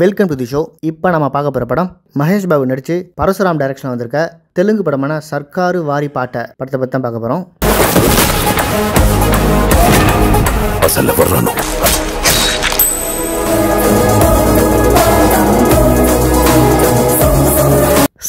welcome to the show இப்போ நம்ம பார்க்க போகிற படம் மகேஷ் பாபு நடித்து பரசுராம் டைரக்ஷன் வந்திருக்க தெலுங்கு படமான சர்க்காரு வாரி பாட்டை படத்தை பற்றி தான் பார்க்க போகிறோம்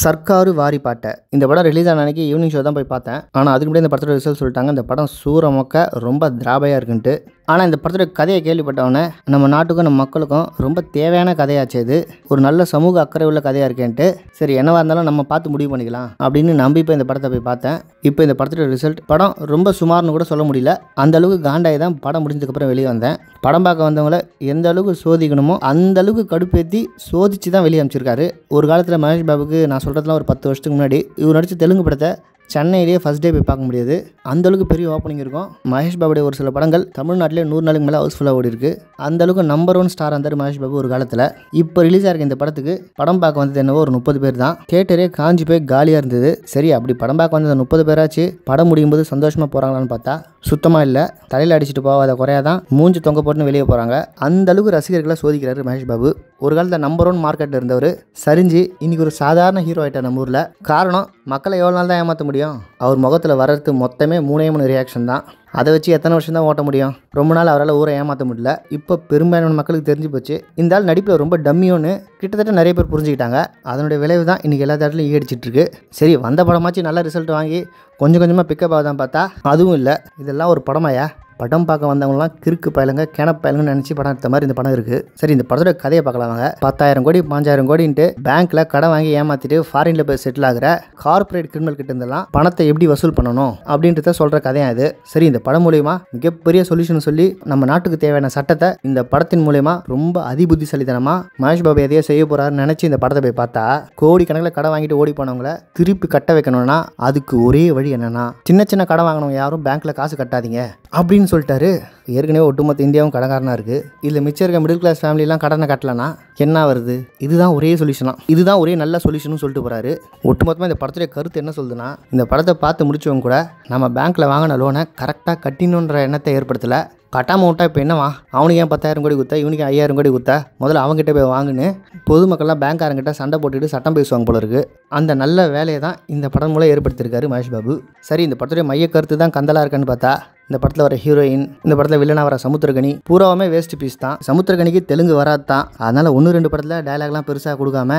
சர்க்காரு வாரி பாட்டை இந்த படம் ரிலீஸ் ஆன அன்றைக்கி ஈவினிங் ஷோ தான் போய் பார்த்தேன் ஆனால் அதுக்கு முன்னாடி இந்த படத்தோட ரிசல்ட் சொல்லிட்டாங்க இந்த படம் சூரமொக்க ரொம்ப திராபையாக இருக்குன்ட்டு ஆனால் இந்த படத்தோட கதையை கேள்விப்பட்டவொன்னே நம்ம நாட்டுக்கும் நம்ம மக்களுக்கும் ரொம்ப தேவையான கதையாச்சு இது ஒரு நல்ல சமூக அக்கறை உள்ள கதையாக இருக்கேன்ட்டு சரி என்னவாக இருந்தாலும் நம்ம பார்த்து முடிவு பண்ணிக்கலாம் அப்படின்னு நம்பி இப்போ இந்த படத்தை போய் பார்த்தேன் இப்போ இந்த படத்தோட ரிசல்ட் படம் ரொம்ப சுமார்னு கூட சொல்ல முடியல அந்த அளவுக்கு காண்டாயி தான் படம் முடிஞ்சதுக்கப்புறம் வெளியே வந்தேன் படம் பார்க்க வந்தவங்கள எந்த அளவுக்கு சோதிக்கணுமோ அந்த அளவுக்கு கடுப்பேற்றி சோதிச்சு தான் வெளியே அமைச்சிருக்காரு ஒரு காலத்தில் மகேஷ் பாபுக்கு நான் சொல்கிறதுலாம் ஒரு பத்து வருஷத்துக்கு முன்னாடி இவர் நடித்த தெலுங்கு படத்தை சென்னையிலேயே ஃபஸ்ட் டே போய் பார்க்க முடியாது அந்தளவுக்கு பெரிய ஓப்பனிங் இருக்கும் மகேஷ் பாபுடைய ஒரு சில படங்கள் தமிழ்நாட்டிலே நூறு நாளுக்கு மேலே ஹவுஸ்ஃபுல்லாக ஓடி இருக்கு அந்தளவுக்கு நம்பர் ஒன் ஸ்டார் இருந்தார் மகேஷ் பாபு ஒரு காலத்தில் இப்போ ரிலீஸ் ஆகிருக்க இந்த படத்துக்கு படம் பார்க்க வந்தது என்னவோ ஒரு முப்பது பேர் தான் தேட்டரே காஞ்சி போய் காலியாக இருந்தது சரி அப்படி படம் பார்க்க வந்த முப்பது பேராச்சு படம் முடியும் போது சந்தோஷமாக போகிறாங்களான்னு பார்த்தா சுத்தமாக இல்லை தலையில் அடிச்சுட்டு போகாத குறையாக தான் மூஞ்சி தொங்க போட்டுன்னு வெளியே போகிறாங்க அந்த அளவுக்கு ரசிகர்களை சோதிக்கிறாரு மகேஷ் பாபு ஒரு காலத்தில் நம்பர் ஒன் மார்க்கெட்டில் இருந்தவர் சரிஞ்சு இன்றைக்கி ஒரு சாதாரண ஹீரோ ஆகிட்டார் நம்ம ஊரில் காரணம் மக்களை எவ்வளோ நாள் தான் ஏமாற்ற முடியும் அவர் முகத்தில் வர்றது மொத்தமே மூணே மூணு ரியாக்ஷன் தான் அதை வச்சு எத்தனை வருஷம் தான் ஓட்ட முடியும் ரொம்ப நாள் அவரால் ஊரை ஏமாற்ற முடியல இப்போ பெரும்பான்மையான மக்களுக்கு தெரிஞ்சு போச்சு இந்த ஆள் நடிப்பில் ரொம்ப டம்மியோன்னு கிட்டத்தட்ட நிறைய பேர் புரிஞ்சுக்கிட்டாங்க அதனுடைய விளைவு தான் இன்றைக்கி எல்லா தடத்துலையும் ஈடிச்சிட்ருக்கு சரி வந்த படமாச்சு நல்ல ரிசல்ட் வாங்கி கொஞ்சம் கொஞ்சமாக பிக்கப் ஆகுதான் பார்த்தா அதுவும் இல்லை இதெல்லாம் ஒரு படமாயா படம் பார்க்க வந்தவங்களாம் கிறுக்கு பயலுங்க பயலுங்க நினச்சி படம் எடுத்த மாதிரி இந்த படம் இருக்குது சரி இந்த படத்தோட கதையை பார்க்கலாங்க பத்தாயிரம் கோடி பாஞ்சாயிரம் கோடின்ட்டு பேங்க்கில் கடன் வாங்கி ஏமாற்றிட்டு ஃபாரினில் போய் செட்டில் ஆகிற கார்பரேட் கிரிமினல் கிட்ட இருந்தெல்லாம் பணத்தை எப்படி வசூல் பண்ணணும் அப்படின்றத சொல்கிற கதையாக இது சரி இந்த படம் மூலியமாக மிகப்பெரிய சொல்யூஷன் சொல்லி நம்ம நாட்டுக்கு தேவையான சட்டத்தை இந்த படத்தின் மூலயமா ரொம்ப அதிபுத்திசாலித்தனமாக மகேஷ் பாபு எதையோ செய்ய போகிறாருன்னு நினச்சி இந்த படத்தை போய் பார்த்தா கோடி கணக்கில் கடை வாங்கிட்டு ஓடி போனவங்களை திருப்பி கட்ட வைக்கணும்னா அதுக்கு ஒரே வழி என்னென்னா சின்ன சின்ன கடை வாங்கினவங்க யாரும் பேங்க்கில் காசு கட்டாதீங்க அப்படின்னு சொல்லிட்டாரு ஏற்கனவே ஒட்டுமொத்த இந்தியாவும் கடங்காரனா இருக்குது இதில் மிச்சம் இருக்க மிடில் கிளாஸ் ஃபேமிலிலாம் கடனை கட்டலனா என்ன வருது இதுதான் ஒரே சொல்யூஷனா இதுதான் ஒரே நல்ல சொல்யூஷன் சொல்லிட்டு போறாரு ஒட்டுமொத்தமா இந்த படத்துடைய கருத்து என்ன சொல்லுதுன்னா இந்த படத்தை பார்த்து முடிச்சவங்க கூட நம்ம பேங்க்கில் வாங்கின லோனை கரெக்டாக கட்டினுன்ற எண்ணத்தை ஏற்படுத்தலை கட்டாமல் விட்டா இப்போ என்னவா அவனுக்கு ஏன் பத்தாயிரம் கோடி கொடுத்தா இவனுக்கு ஐயாயிரம் கோடி கொடுத்தா முதல்ல அவங்ககிட்ட போய் வாங்குன்னு பொதுமக்கள்லாம் பேங்க்காரங்கிட்ட சண்டை போட்டுட்டு சட்டம் பேசுவாங்க போல இருக்கு அந்த நல்ல வேலையை தான் இந்த படம் மூலம் ஏற்படுத்தியிருக்காரு மகேஷ் பாபு சரி இந்த படத்துடைய மைய கருத்து தான் கந்தலாக இருக்கான்னு பார்த்தா இந்த படத்தில் வர ஹீரோயின் இந்த படத்தில் வில்லனாக வர சமுத்திரகனி பூராவுமே வேஸ்ட் பீஸ் தான் சமுத்திரகனிக்கு தெலுங்கு வராது தான் அதனால் ஒன்று ரெண்டு படத்தில் டயலாக்லாம் பெருசாக கொடுக்காம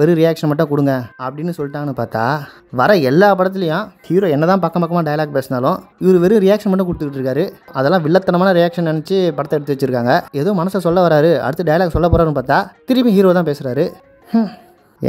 வெறும் ரியாக்ஷன் மட்டும் கொடுங்க அப்படின்னு சொல்லிட்டாங்கன்னு பார்த்தா வர எல்லா படத்துலையும் ஹீரோ என்ன தான் பக்கம் பக்கமாக டயலாக் பேசினாலும் இவர் வெறும் ரியாக்ஷன் மட்டும் கொடுத்துட்டு இருக்காரு அதெல்லாம் வில்லத்தனமான ரியாக்ஷன் நினச்சி படத்தை எடுத்து வச்சிருக்காங்க ஏதோ மனசை சொல்ல வராரு அடுத்து டயலாக் சொல்ல போகிறாருன்னு பார்த்தா திரும்பி ஹீரோ தான் பேசுகிறாரு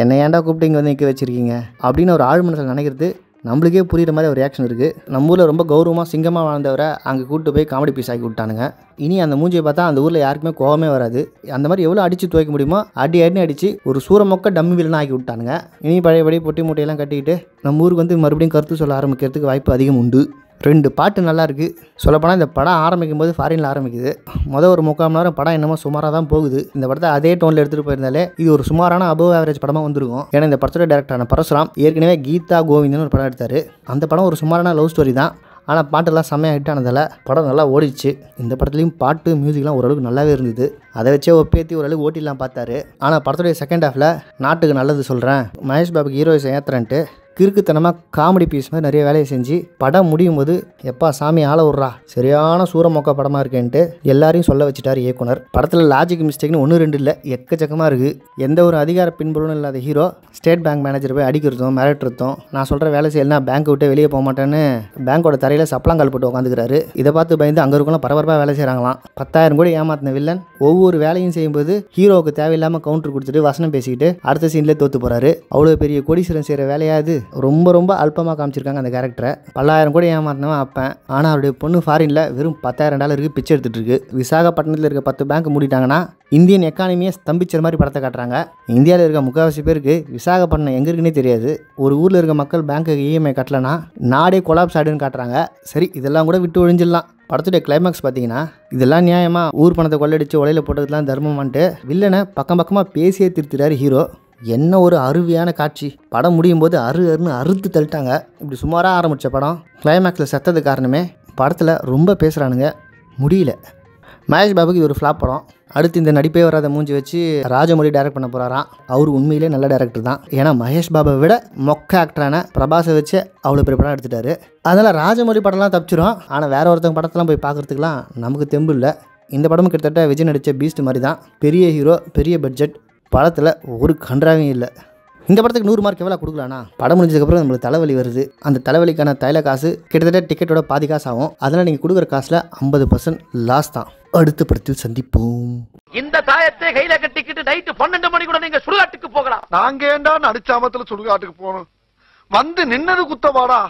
என்னை ஏன்டா கூப்பிட்டு இங்கே வந்து நிற்க வச்சுருக்கீங்க அப்படின்னு ஒரு ஆழ் மனசில் நினைக்கிறது நம்மளுக்கே புரிகிற மாதிரி ஒரு ரியாக்ஷன் இருக்குது நம்ம ஊரில் ரொம்ப கௌரவமாக சிங்கமாக வாழ்ந்தவரை அங்கே கூப்பிட்டு போய் காமெடி பீஸ் ஆக்கி விட்டானுங்க இனி அந்த மூஞ்சியை பார்த்தா அந்த ஊரில் யாருக்குமே கோவமே வராது அந்த மாதிரி எவ்வளோ அடித்து துவைக்க முடியுமோ அடி அடி அடித்து ஒரு சூரமொக்க டம்மி வில்லனாக ஆக்கி விட்டானுங்க இனி பழையபடி பொட்டி மூட்டையெல்லாம் கட்டிக்கிட்டு நம்ம ஊருக்கு வந்து மறுபடியும் கருத்து சொல்ல ஆரம்பிக்கிறதுக்கு வாய்ப்பு அதிகம் உண்டு ரெண்டு பாட்டு நல்லா இருக்குது சொல்லப்போனால் இந்த படம் ஆரம்பிக்கும் போது ஃபாரினில் ஆரம்பிக்குது மொதல் ஒரு முக்கால் மணி நேரம் படம் என்னமோ சுமாராக தான் போகுது இந்த படத்தை அதே டோனில் எடுத்துகிட்டு போயிருந்தாலே இது ஒரு சுமாரான அபோவ் ஆவரேஜ் படமாக வந்துருக்கும் ஏன்னா இந்த படத்தோட டேரக்டரான பரசுராம் ஏற்கனவே கீதா கோவிந்தன் ஒரு படம் எடுத்தார் அந்த படம் ஒரு சுமாரான லவ் ஸ்டோரி தான் ஆனால் பாட்டெல்லாம் செம்மையாக ஹிட் ஆனதால் படம் நல்லா ஓடிச்சு இந்த படத்துலையும் பாட்டு மியூசிக்லாம் ஓரளவுக்கு நல்லாவே இருந்தது அதை வச்சே ஒப்பேத்தி ஓரளவுக்கு ஓட்டிலாம் பார்த்தாரு ஆனால் படத்துடைய செகண்ட் ஹாஃபில் நாட்டுக்கு நல்லது சொல்கிறேன் மகேஷ் பாபுக்கு ஹீரோயிஸை ஏற்றுறேன்ட்டு கிறுக்குத்தனமாக காமெடி பீஸ் மாதிரி நிறைய வேலையை செஞ்சு படம் முடியும் போது எப்பா சாமி ஆள விட்றா சரியான சூரமொக்க படமாக இருக்கேன்ட்டு எல்லாரையும் சொல்ல வச்சுட்டார் இயக்குனர் படத்தில் லாஜிக் மிஸ்டேக்னு ஒன்று ரெண்டு இல்லை எக்கச்சக்கமாக இருக்குது எந்த ஒரு அதிகார பின்புலும் இல்லாத ஹீரோ ஸ்டேட் பேங்க் மேனேஜர் போய் அடிக்கிறதும் மிரட்டுறதும் நான் சொல்கிற வேலை செய்யலாம் பேங்க் விட்டு வெளியே போக மாட்டேன்னு பேங்கோட தரையில் சப்ளாங்கல் போட்டு உட்காந்துக்கிறாரு இதை பார்த்து பயந்து அங்கே இருக்கலாம் பரபரப்பாக வேலை செய்கிறாங்களாம் பத்தாயிரம் கூட ஏமாத்தின வில்லன் ஒவ்வொரு வேலையும் செய்யும்போது ஹீரோவுக்கு தேவையில்லாமல் கவுண்டர் கொடுத்துட்டு வசனம் பேசிக்கிட்டு அடுத்த சீனில் தோற்று போகிறாரு அவ்வளோ பெரிய கோடீஸ்வரன் செய்கிற வேலையாது ரொம்ப ரொம்ப அல்பமாக காமிச்சிருக்காங்க அந்த கேரக்டரை பல்லாயிரம் கூட ஏமாறினவன் அப்பேன் ஆனால் அவருடைய பொண்ணு ஃபாரினில் வெறும் பத்தாயிரம் டாலருக்கு பிச்சை எடுத்துகிட்டு இருக்கு விசாகப்பட்டினத்தில் இருக்க பத்து பேங்க் மூடிட்டாங்கன்னா இந்தியன் எக்கானமியை ஸ்தம்பிச்ச மாதிரி படத்தை காட்டுறாங்க இந்தியாவில் இருக்க முக்கால்வாசி பேருக்கு விசாகப்பட்டினம் எங்கே இருக்குன்னே தெரியாது ஒரு ஊரில் இருக்க மக்கள் பேங்க்குக்கு இஎம்ஐ e கட்டலைன்னா நாடே கொலாப்ஸ் ஆடுன்னு காட்டுறாங்க சரி இதெல்லாம் கூட விட்டு ஒழிஞ்சிடலாம் படத்துடைய கிளைமேக்ஸ் பார்த்தீங்கன்னா இதெல்லாம் நியாயமாக ஊர் பணத்தை கொள்ளடிச்சு உலையில் போட்டதுலாம் தர்மமான்ட்டு வில்லனை பக்கம் பக்கமாக பேசியே திருத்துறாரு ஹீரோ என்ன ஒரு அருவியான காட்சி படம் முடியும் போது அரு அருன்னு அறுத்து தள்ளிட்டாங்க இப்படி சுமாராக ஆரம்பித்த படம் கிளைமேக்ஸில் செத்தது காரணமே படத்தில் ரொம்ப பேசுகிறானுங்க முடியல மகேஷ் பாபுக்கு இது ஒரு ஃப்ளாப் படம் அடுத்து இந்த நடிப்பே வராத மூஞ்சி வச்சு ராஜமொழி டைரக்ட் பண்ண போகிறாராம் அவர் உண்மையிலே நல்ல டேரக்டர் தான் ஏன்னா மகேஷ் பாபாவை விட மொக்க ஆக்டரான பிரபாஸை வச்சு அவ்வளோ பெரிய படம் எடுத்துட்டாரு அதனால் ராஜமொழி படம்லாம் தப்பிச்சிடும் ஆனால் வேற ஒருத்தவங்க படத்தெல்லாம் போய் பார்க்குறதுக்குலாம் நமக்கு தெம்பு இல்லை இந்த படமும் கிட்டத்தட்ட விஜய் நடித்த பீஸ்ட் மாதிரி தான் பெரிய ஹீரோ பெரிய பட்ஜெட் படத்தில் ஒரு கன்றாகவும் இல்லை இந்த படத்துக்கு நூறு மார்க் எவ்வளோ கொடுக்கலாண்ணா படம் முடிஞ்சதுக்கப்புறம் நம்மளுக்கு தலைவலி வருது அந்த தலைவலிக்கான தைல காசு கிட்டத்தட்ட டிக்கெட்டோட பாதி காசு ஆகும் அதனால் நீங்கள் கொடுக்குற காசில் ஐம்பது பர்சன்ட் லாஸ் தான் அடுத்த படத்தில் சந்திப்போம் இந்த தாயத்தை கையில கட்டிக்கிட்டு நைட்டு பன்னெண்டு மணி கூட நீங்க சுடுகாட்டுக்கு போகலாம் நாங்க ஏண்டா நடிச்சாமத்துல சுடுகாட்டுக்கு போகணும் வந்து நின்னது குத்தவாடா